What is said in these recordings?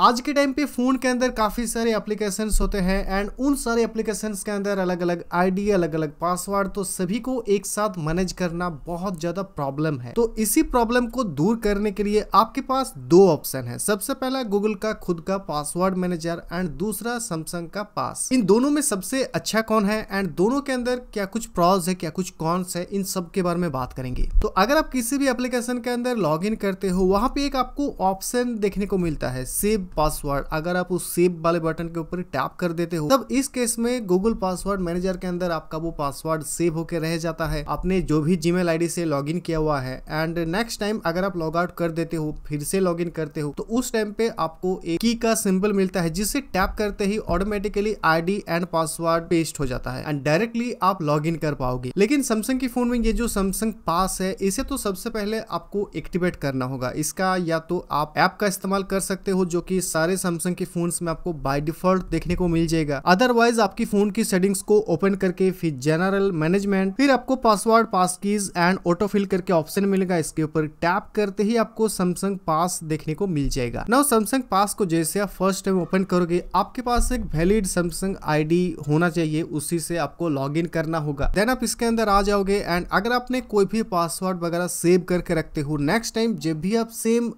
आज के टाइम पे फ़ोन के अंदर काफ़ी सारे एप्लीकेशंस होते हैं एंड उन सारे एप्लीकेशंस के अंदर अलग अलग आईडी अलग अलग पासवर्ड तो सभी को एक साथ मैनेज करना बहुत ज़्यादा प्रॉब्लम है तो इसी प्रॉब्लम को दूर करने के लिए आपके पास दो ऑप्शन है सबसे पहला गूगल का खुद का पासवर्ड मैनेजर एंड दूसरा सैमसंग का पास इन दोनों में सबसे अच्छा कौन है एंड दोनों के अंदर क्या कुछ प्रॉज है क्या कुछ कॉन्स है इन सब के बारे में बात करेंगे तो अगर आप किसी भी एप्लीकेशन के अंदर लॉग करते हो वहां पे एक आपको ऑप्शन देखने को मिलता है सेव पासवर्ड अगर आप उस सेव वाले बटन के ऊपर टैप कर देते हो तब इस केस में गूगल पासवर्ड मैनेजर के अंदर आपका वो पासवर्ड सेव होकर रह जाता है आपने जो भी जीमेल मेल से लॉग किया हुआ है एंड नेक्स्ट टाइम अगर आप लॉग आउट कर देते हो फिर से लॉग करते हो तो उस टाइम पे आपको एक की का सिंबल मिलता है जिसे टैप करते ही automatically ID and password paste हो जाता है एंड डायरेक्टली आप लॉग कर पाओगे लेकिन सैमसंग की फोन में ये जो सैमसंग पास है इसे तो सबसे पहले आपको एक्टिवेट करना होगा इसका या तो आप ऐप का इस्तेमाल कर सकते हो जो कि ये सारे सैमसंग के फोन में आपको बाई डिफॉल्ट देखने को मिल जाएगा अदरवाइज आपकी फोन की सेटिंग्स को ओपन करके फिर जनरल मैनेजमेंट फिर आपको password pass keys and auto करके ऑप्शन मिलेगा इसके ऊपर टैप करते ही आपको सैमसंग पास देखने को मिल जाएगा नाउ सैमसंग पास को जैसे आप फर्स्ट टाइम ओपन करोगे आपके पास एक वैलिड सैमसंग आईडी होना चाहिए उसी से आपको लॉगिन करना होगा देन आप इसके अंदर आ जाओगे एंड अगर आपने कोई भी पासवर्ड वगैरह सेव करके रखते हो नेक्स्ट टाइम जब भी आप सेम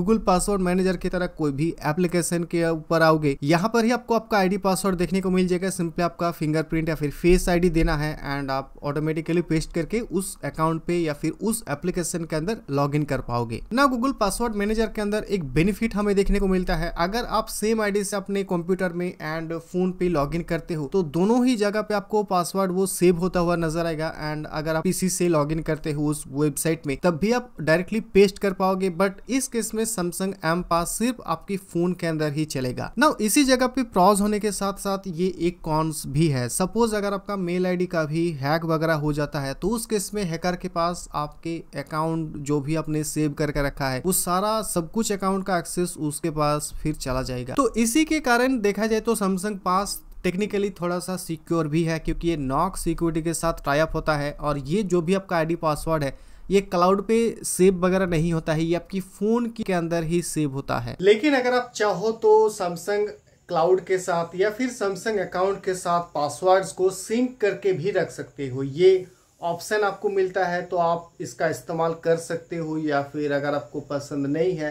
गूगल पासवर्ड मैनेजर की तरह कोई भी एप्लीकेशन के ऊपर आओगे यहाँ पर ही आपको आपका आईडी पासवर्ड देखने को मिल जाएगा सिंपली आपका फिंगरप्रिंट या फिर फेस आईडी देना है एंड आप ऑटोमेटिकली पेस्ट करके उस अकाउंट पे या फिर उस एप्लीकेशन के अंदर लॉग कर पाओगे ना गूगल पासवर्ड मैनेजर के अंदर एक बेनिफिट हमें देखने को मिलता है अगर आप सेम आईडी से अपने कंप्यूटर में एंड फोन पे लॉग करते हो तो दोनों ही जगह पे आपको पासवर्ड वो सेव होता हुआ नजर आएगा एंड अगर आप पीसी से लॉग करते हो उस वेबसाइट में तब भी आप डायरेक्टली पेस्ट कर पाओगे बट इस केस में सैमसंग एम पास सिर्फ आपकी फोन के अंदर ही चलेगा ना इसी जगह पे प्रॉज होने के साथ साथ ये एक कॉन्स भी है सपोज अगर आपका मेल आईडी का भी हैक वगैरह हो जाता है तो उस केस में हैकर के पास आपके अकाउंट जो भी आपने सेव करके रखा है वो सारा सब कुछ अकाउंट का एक्सेस उसके पास फिर चला जाएगा तो इसी के कारण देखा जाए तो सैमसंग पास टेक्निकली थोड़ा सा सिक्योर भी है क्योंकि ये नॉक सिक्योरिटी के साथ टाइप होता है और ये जो भी आपका आईडी पासवर्ड है ये क्लाउड पे सेव वगैरह नहीं होता है ये आपकी फ़ोन के अंदर ही सेव होता है लेकिन अगर आप चाहो तो सैमसंग क्लाउड के साथ या फिर सैमसंग अकाउंट के साथ पासवर्ड्स को सिंक करके भी रख सकते हो ये ऑप्शन आपको मिलता है तो आप इसका इस्तेमाल कर सकते हो या फिर अगर आपको पसंद नहीं है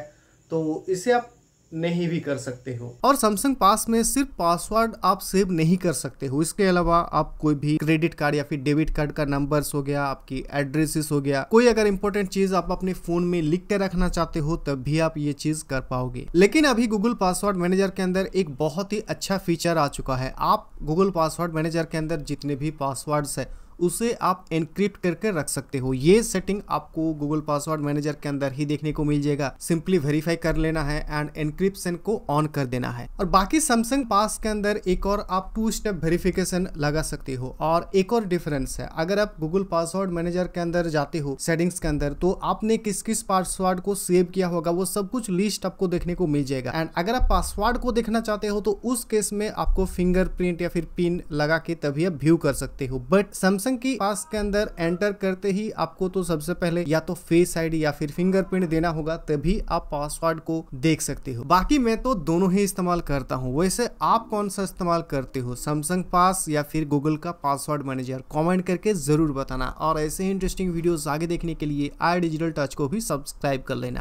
तो इसे आप नहीं भी कर सकते हो और सैमसंग पास में सिर्फ पासवर्ड आप सेव नहीं कर सकते हो इसके अलावा आप कोई भी क्रेडिट कार्ड या फिर डेबिट कार्ड का नंबर हो गया आपकी एड्रेसेस हो गया कोई अगर इंपॉर्टेंट चीज आप अपने फोन में लिख के रखना चाहते हो तब भी आप ये चीज कर पाओगे लेकिन अभी गूगल पासवर्ड मैनेजर के अंदर एक बहुत ही अच्छा फीचर आ चुका है आप गूगल पासवर्ड मैनेजर के अंदर जितने भी पासवर्ड्स है उसे आप एनक्रिप्ट करके रख सकते हो ये सेटिंग आपको गूगल पासवर्ड मैनेजर के अंदर ही देखने को मिल जाएगा सिंपली वेरीफाई कर लेना है एंड एनक्रिप्शन को ऑन कर देना है और बाकी सैमसंग पास के अंदर एक और आप टू स्टेप वेरिफिकेशन लगा सकते हो और एक और डिफरेंस है अगर आप गूगल पासवर्ड मैनेजर के अंदर जाते हो सेटिंग्स के अंदर तो आपने किस किस पासवर्ड को सेव किया होगा वो सब कुछ लिस्ट आपको देखने को मिल जाएगा एंड अगर आप पासवर्ड को देखना चाहते हो तो उस केस में आपको फिंगरप्रिंट या फिर पिन लगा के तभी आप व्यू कर सकते हो बट सैमसंग सैमसंग की पास के अंदर एंटर करते ही आपको तो सबसे पहले या तो फेस आईडी या फिर फिंगरप्रिंट देना होगा तभी आप पासवर्ड को देख सकते हो बाकी मैं तो दोनों ही इस्तेमाल करता हूँ वैसे आप कौन सा इस्तेमाल करते हो सैमसंग पास या फिर गूगल का पासवर्ड मैनेजर कॉमेंट करके जरूर बताना और ऐसे ही इंटरेस्टिंग वीडियोज आगे देखने के लिए आई डिजिटल टच को भी सब्सक्राइब कर लेना